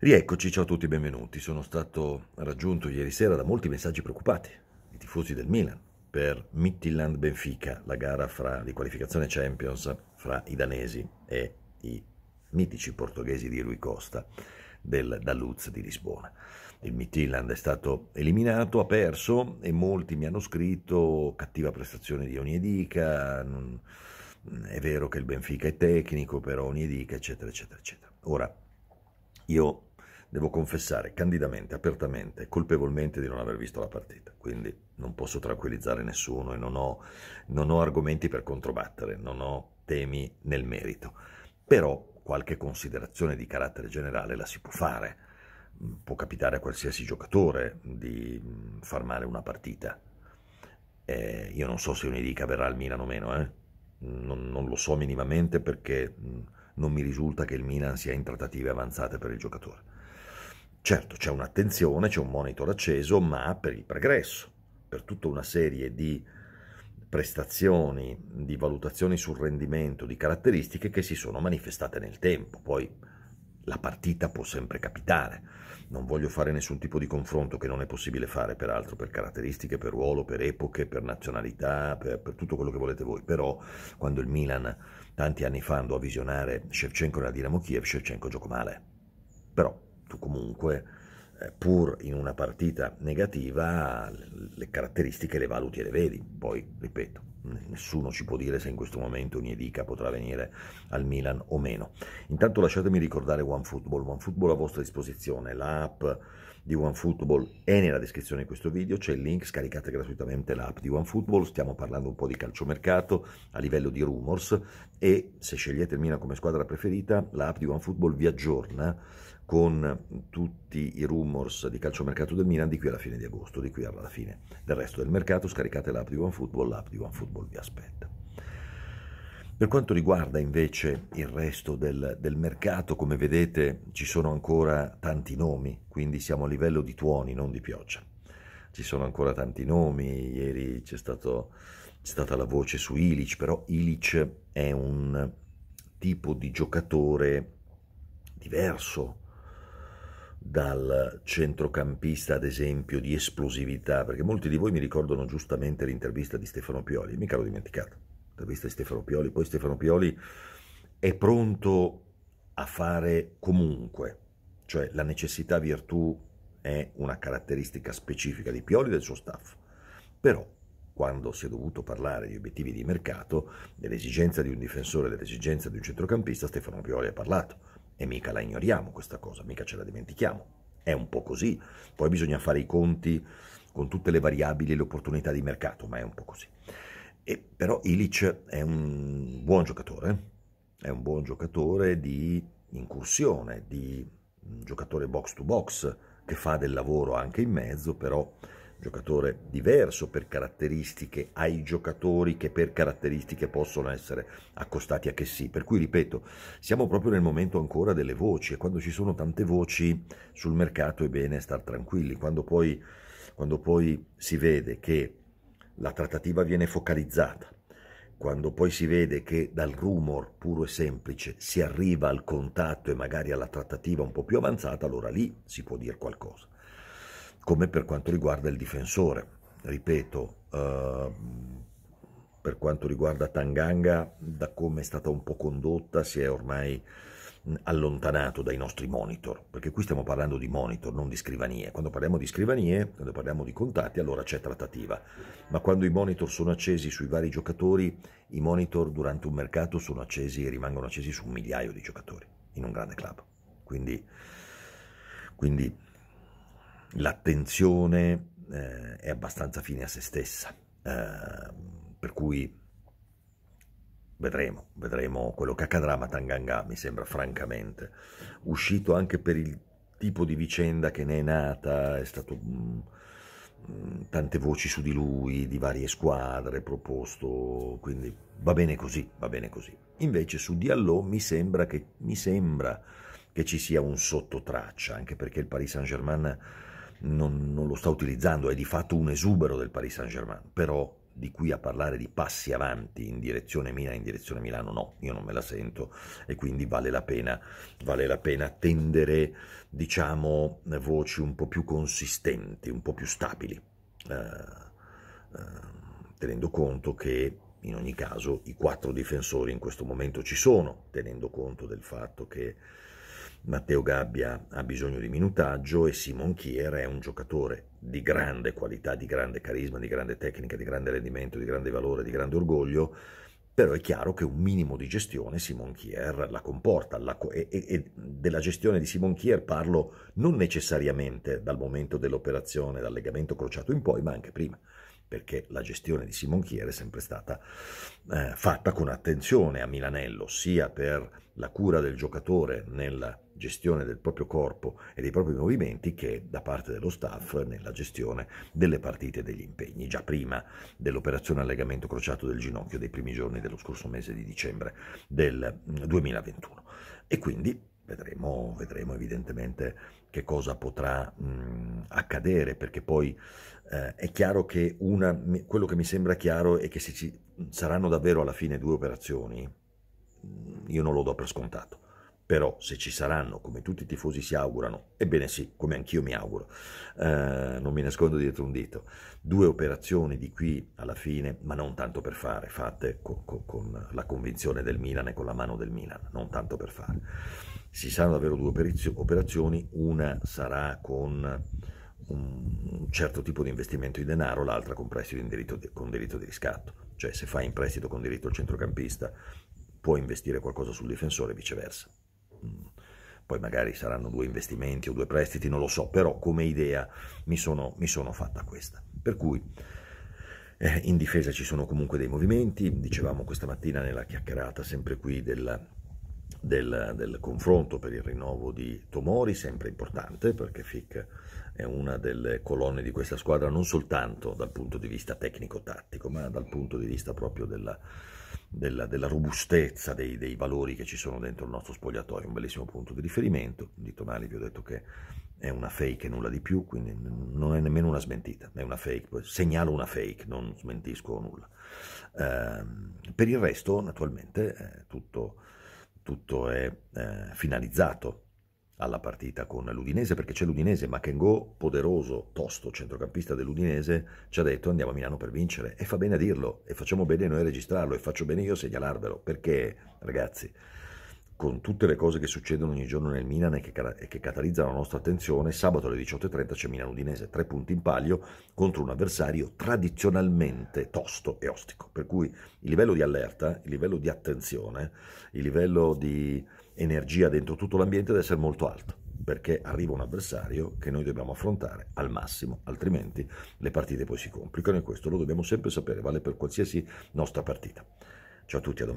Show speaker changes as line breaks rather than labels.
Rieccoci, ciao a tutti, benvenuti. Sono stato raggiunto ieri sera da molti messaggi preoccupati, i tifosi del Milan, per Mittiland Benfica, la gara fra, di qualificazione Champions fra i danesi e i mitici portoghesi di Rui Costa del Daluz di Lisbona. Il Mittiland è stato eliminato, ha perso e molti mi hanno scritto cattiva prestazione di Oniedica, non, è vero che il Benfica è tecnico, però Oniedica, eccetera, eccetera, eccetera. Ora, io devo confessare candidamente, apertamente, colpevolmente di non aver visto la partita, quindi non posso tranquillizzare nessuno e non ho, non ho argomenti per controbattere, non ho temi nel merito, però qualche considerazione di carattere generale la si può fare. Può capitare a qualsiasi giocatore di mm, far male una partita. Eh, io non so se Unirica verrà al Milan o meno, eh? non, non, lo so minimamente perché mm, non mi risulta che il Milan sia in trattative avanzate per il giocatore. Certo, c'è un'attenzione, c'è un monitor acceso, ma per il pregresso, per tutta una serie di prestazioni, di valutazioni sul rendimento, di caratteristiche che si sono manifestate nel tempo. Poi la partita può sempre capitare. Non voglio fare nessun tipo di confronto che non è possibile fare, peraltro, per caratteristiche, per ruolo, per epoche, per nazionalità, per, per tutto quello che volete voi. Però quando il Milan tanti anni fa andò a visionare Shevchenko nella Dinamo Kiev, Shevchenko giocò male. Però tu comunque, eh, pur in una partita negativa, le caratteristiche le valuti e le vedi. Poi, ripeto, nessuno ci può dire se in questo momento Niedica potrà venire al Milan o meno. Intanto lasciatemi ricordare OneFootball, OneFootball a vostra disposizione, l'app di OneFootball è nella descrizione di questo video, c'è il link, scaricate gratuitamente l'app di OneFootball, stiamo parlando un po' di calciomercato a livello di rumors e se scegliete il Milan come squadra preferita, l'app di OneFootball vi aggiorna con tutti i rumors di calciomercato del Milan di qui alla fine di agosto, di qui alla fine del resto del mercato, scaricate l'app di OneFootball, l'app di OneFootball vi aspetta. Per quanto riguarda invece il resto del, del, mercato, come vedete ci sono ancora tanti nomi, quindi siamo a livello di tuoni, non di pioggia. Ci sono ancora tanti nomi, ieri c'è, stato, c'è stata la voce su Ilic, però Ilic è un tipo di giocatore diverso dal centrocampista, ad esempio, di esplosività, perché molti di voi mi ricordano giustamente l'intervista di Stefano Pioli, mica l'ho dimenticato, l'intervista di Stefano Pioli, poi Stefano Pioli è pronto a fare comunque, cioè la necessità virtù è una caratteristica specifica di Pioli e del suo staff, però quando si è dovuto parlare di obiettivi di mercato, dell'esigenza di un difensore, dell'esigenza di un centrocampista, Stefano Pioli ha parlato, e mica la ignoriamo questa cosa, mica ce la dimentichiamo. È un po' così, poi bisogna fare i conti con tutte le variabili e le opportunità di mercato, ma è un po' così. E, però Ilic è un buon giocatore, è un buon giocatore di incursione, di mm, giocatore box to box che fa del lavoro anche in mezzo, però giocatore diverso per caratteristiche ai giocatori che per caratteristiche possono essere accostati a che sì. Per cui ripeto, siamo proprio nel momento ancora delle voci e quando ci sono tante voci sul mercato è bene star tranquilli. Quando poi, quando poi si vede che la trattativa viene focalizzata, quando poi si vede che dal rumor puro e semplice si arriva al contatto e magari alla trattativa un po' più avanzata, allora lì si può dire qualcosa come per quanto riguarda il difensore. Ripeto, eh, per quanto riguarda Tanganga, da come è stata un po' condotta, si è ormai allontanato dai nostri monitor, perché qui stiamo parlando di monitor, non di scrivanie. Quando parliamo di scrivanie, quando parliamo di contatti, allora c'è trattativa. Ma quando i monitor sono accesi sui vari giocatori, i monitor durante un mercato sono accesi e rimangono accesi su un migliaio di giocatori in un grande club. Quindi, quindi l'attenzione eh, è abbastanza fine a se stessa, eh, per cui vedremo, vedremo quello che accadrà, ma Tanganga mi sembra francamente uscito anche per il tipo di vicenda che ne è nata, è stato mh, mm, mh, tante voci su di lui, di varie squadre proposto, quindi va bene così, va bene così. Invece su Diallo mi sembra che, mi sembra che ci sia un sottotraccia, anche perché il Paris Saint-Germain non, non lo sta utilizzando, è di fatto un esubero del Paris Saint-Germain, però di qui a parlare di passi avanti in direzione Milano, in direzione Milano no, io non me la sento e quindi vale la pena, vale la pena tendere, diciamo, voci un po' più consistenti, un po' più stabili, eh, eh, tenendo conto che in ogni caso i quattro difensori in questo momento ci sono, tenendo conto del fatto che Matteo Gabbia ha bisogno di minutaggio e Simon Chier è un giocatore di grande qualità, di grande carisma, di grande tecnica, di grande rendimento, di grande valore, di grande orgoglio, però è chiaro che un minimo di gestione Simon Kier la comporta la, e, e, della gestione di Simon Kier parlo non necessariamente dal momento dell'operazione, dal legamento crociato in poi, ma anche prima perché la gestione di Simon Chier è sempre stata eh, fatta con attenzione a Milanello, sia per la cura del giocatore nel gestione del proprio corpo e dei propri movimenti che da parte dello staff nella gestione delle partite e degli impegni, già prima dell'operazione allegamento crociato del ginocchio dei primi giorni dello scorso mese di dicembre del 2021. Mm, e quindi vedremo, vedremo evidentemente che cosa potrà mh, mm, accadere, perché poi eh, è chiaro che una, quello che mi sembra chiaro è che se ci mm, saranno davvero alla fine due operazioni, io non lo do per scontato però se ci saranno, come tutti i tifosi si augurano, ebbene sì, come anch'io mi auguro, eh, non mi nascondo dietro un dito, due operazioni di qui alla fine, ma non tanto per fare, fatte con, con, con la convinzione del Milan e con la mano del Milan, non tanto per fare. Si saranno davvero due operazioni, una sarà con un certo tipo di investimento di denaro, l'altra con, diritto, con diritto di riscatto, cioè se fai in prestito con diritto al centrocampista puoi investire qualcosa sul difensore e viceversa. Mm. poi magari saranno due investimenti o due prestiti, non lo so, però come idea mi sono, mi sono fatta questa. Per cui eh, in difesa ci sono comunque dei movimenti, dicevamo questa mattina nella chiacchierata sempre qui del, del, del confronto per il rinnovo di Tomori, sempre importante perché FIC è una delle colonne di questa squadra non soltanto dal punto di vista tecnico-tattico, ma dal punto di vista proprio della della, della robustezza dei, dei, valori che ci sono dentro il nostro spogliatoio, un bellissimo punto di riferimento. Di Tonali vi ho detto che è una fake e nulla di più, quindi non è nemmeno una smentita, è una fake, segnalo una fake, non smentisco nulla. Eh, per il resto, naturalmente, eh, tutto, tutto, è eh, finalizzato alla partita con l'Udinese perché c'è l'Udinese, ma Kengo, poderoso, tosto centrocampista dell'Udinese, ci ha detto andiamo a Milano per vincere e fa bene a dirlo e facciamo bene noi a registrarlo e faccio bene io a segnalarvelo perché ragazzi con tutte le cose che succedono ogni giorno nel Milan e che, e che catalizzano la nostra attenzione, sabato alle 18.30 c'è Milan Udinese, tre punti in palio contro un avversario tradizionalmente tosto e ostico. Per cui il livello di allerta, il livello di attenzione, il livello di energia dentro tutto l'ambiente deve essere molto alto perché arriva un avversario che noi dobbiamo affrontare al massimo, altrimenti le partite poi si complicano e questo lo dobbiamo sempre sapere, vale per qualsiasi nostra partita. Ciao a tutti, a domani.